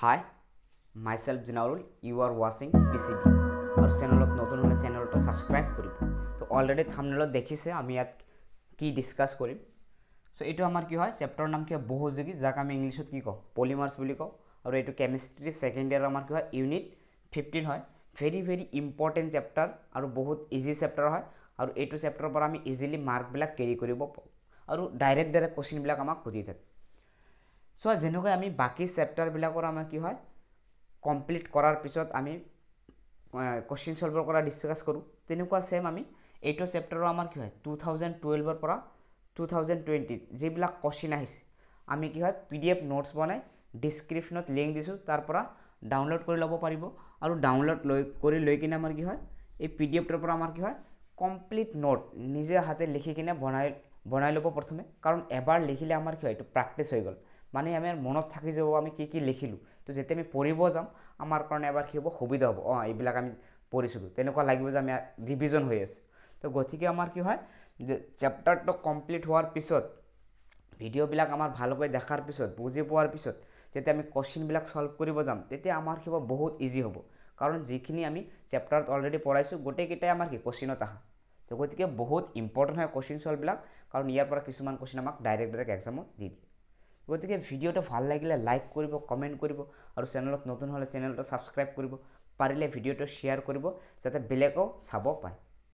high myself Zinaul you are ৱাচিং P C B আৰু চেনেলত নতুন হ'লে চেনেলটো ছাবস্ক্ৰাইব কৰিব তো অলৰেডি থামনেলত দেখিছে আমি ইয়াত কি ডিছকাছ কৰিম চ' এইটো আমাৰ কি হয় চেপ্টাৰৰ নাম কি হয় বহুযোগী যাক আমি ইংলিছত কি কওঁ পলিমাৰ্ছ বুলি কওঁ আৰু এইটো কেমিষ্ট্ৰি ছেকেণ্ড ইয়াৰ আমাৰ কি হয় ইউনিট ফিফটিন হয় ভেৰি ভেৰি ইম্পৰ্টেণ্ট চেপ্টাৰ আৰু বহুত ইজি চেপ্টাৰ হয় আৰু এইটো চেপ্টাৰৰ পৰা আমি ইজিলি মাৰ্কবিলাক কেৰি কৰিব পাৰোঁ আৰু ডাইৰেক্ট ডাইৰেক্ট কুৱেশ্যনবিলাক আমাক সুধি থাকে চোৱা যেনেকৈ আমি বাকী চেপ্টাৰবিলাকৰ আমাৰ কি হয় কমপ্লিট কৰাৰ পিছত আমি কুৱেশ্যন চলভৰ কৰা ডিছকাছ কৰোঁ তেনেকুৱা ছেম আমি এইটো চেপ্টাৰো আমাৰ কি হয় টু থাউজেণ্ড টুৱেলভৰ পৰা টু থাউজেণ্ড টুৱেণ্টিত যিবিলাক কুৱেশ্যন আহিছে আমি কি হয় পি ডি এফ নোটছ বনাই ডিছক্ৰিপশ্যনত লিংক দিছোঁ তাৰ পৰা ডাউনলোড কৰি ল'ব পাৰিব আৰু ডাউনলোড লৈ কৰি লৈ কিনে আমাৰ কি হয় এই পি ডি এফটোৰ পৰা আমাৰ কি হয় কমপ্লিট নোট নিজে হাতে লিখি কিনে বনাই বনাই ল'ব প্ৰথমে কাৰণ এবাৰ লিখিলে আমাৰ কি হয় এইটো প্ৰেক্টিছ হৈ গ'ল মানে আমি মনত থাকি যাব আমি কি কি লিখিলোঁ তো যেতিয়া আমি পঢ়িব যাম আমাৰ কাৰণে এবাৰ কি হ'ব সুবিধা হ'ব অঁ এইবিলাক আমি পঢ়িছিলোঁ তেনেকুৱা লাগিব যে আমি ৰিভিজন হৈ আছে তো গতিকে আমাৰ কি হয় যে চেপ্টাৰটো কমপ্লিট হোৱাৰ পিছত ভিডিঅ'বিলাক আমাৰ ভালকৈ দেখাৰ পিছত বুজি পোৱাৰ পিছত যেতিয়া আমি কুৱেশ্যনবিলাক ছল্ভ কৰিব যাম তেতিয়া আমাৰ কি হ'ব বহুত ইজি হ'ব কাৰণ যিখিনি আমি চেপ্টাৰত অলৰেডি পঢ়াইছোঁ গোটেইকেইটাই আমাৰ কি কুৱেশ্যনত অহা তো গতিকে বহুত ইম্পৰ্টেণ্ট হয় কুৱেশ্যন ছল্ভবিলাক কাৰণ ইয়াৰ পৰা কিছুমান কুৱেশ্যন আমাক ডাইৰেক্ট ডাইৰেক্ট এক্সামত দি দিয়ে গতিকে ভিডিঅ'টো ভাল লাগিলে লাইক কৰিব কমেণ্ট কৰিব আৰু চেনেলত নতুন হ'লে চেনেলটো ছাবস্ক্ৰাইব কৰিব পাৰিলে ভিডিঅ'টো শ্বেয়াৰ কৰিব যাতে বেলেগেও চাব পাৰে